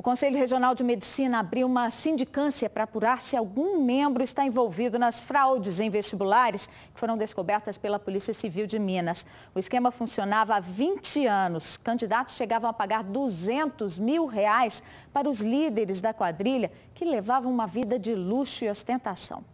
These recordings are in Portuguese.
O Conselho Regional de Medicina abriu uma sindicância para apurar se algum membro está envolvido nas fraudes em vestibulares que foram descobertas pela Polícia Civil de Minas. O esquema funcionava há 20 anos. Candidatos chegavam a pagar 200 mil reais para os líderes da quadrilha que levavam uma vida de luxo e ostentação.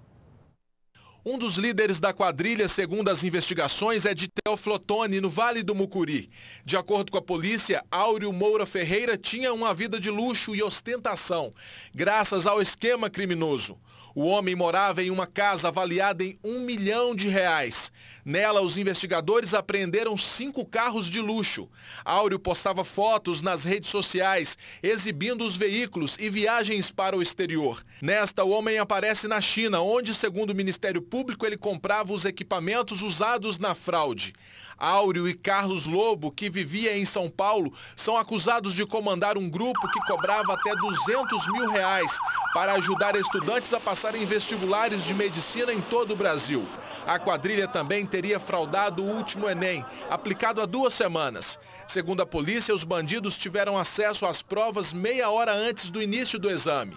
Um dos líderes da quadrilha, segundo as investigações, é de Teoflotone, no Vale do Mucuri. De acordo com a polícia, Áureo Moura Ferreira tinha uma vida de luxo e ostentação, graças ao esquema criminoso. O homem morava em uma casa avaliada em um milhão de reais. Nela, os investigadores apreenderam cinco carros de luxo. Áureo postava fotos nas redes sociais, exibindo os veículos e viagens para o exterior. Nesta, o homem aparece na China, onde, segundo o Ministério Público, público ele comprava os equipamentos usados na fraude. Áureo e Carlos Lobo, que vivia em São Paulo, são acusados de comandar um grupo que cobrava até 200 mil reais para ajudar estudantes a passarem vestibulares de medicina em todo o Brasil. A quadrilha também teria fraudado o último Enem, aplicado há duas semanas. Segundo a polícia, os bandidos tiveram acesso às provas meia hora antes do início do exame.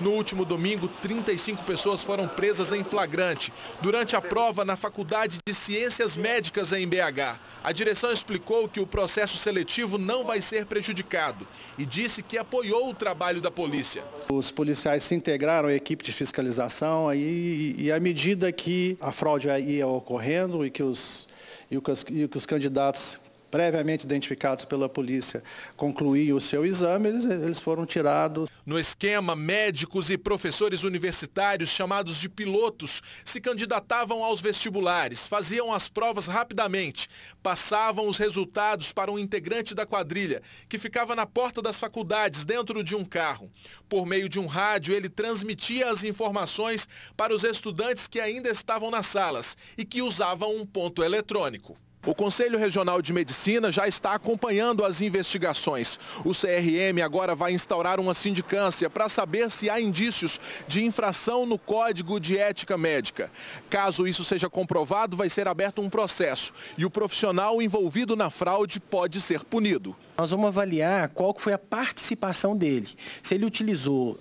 No último domingo, 35 pessoas foram presas em flagrante durante a prova na Faculdade de Ciências Médicas em BH. A direção explicou que o processo seletivo não vai ser prejudicado e disse que apoiou o trabalho da polícia. Os policiais se integraram à equipe de fiscalização e, e à medida que a fraude ia ocorrendo e que os, e que os, e que os candidatos previamente identificados pela polícia concluíam o seu exame, eles, eles foram tirados. No esquema, médicos e professores universitários, chamados de pilotos, se candidatavam aos vestibulares, faziam as provas rapidamente, passavam os resultados para um integrante da quadrilha, que ficava na porta das faculdades, dentro de um carro. Por meio de um rádio, ele transmitia as informações para os estudantes que ainda estavam nas salas e que usavam um ponto eletrônico. O Conselho Regional de Medicina já está acompanhando as investigações. O CRM agora vai instaurar uma sindicância para saber se há indícios de infração no Código de Ética Médica. Caso isso seja comprovado, vai ser aberto um processo e o profissional envolvido na fraude pode ser punido. Nós vamos avaliar qual foi a participação dele. Se ele utilizou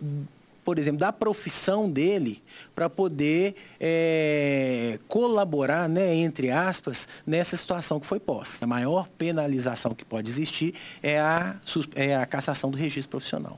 por exemplo, da profissão dele para poder é, colaborar, né, entre aspas, nessa situação que foi posta. A maior penalização que pode existir é a, é a cassação do registro profissional.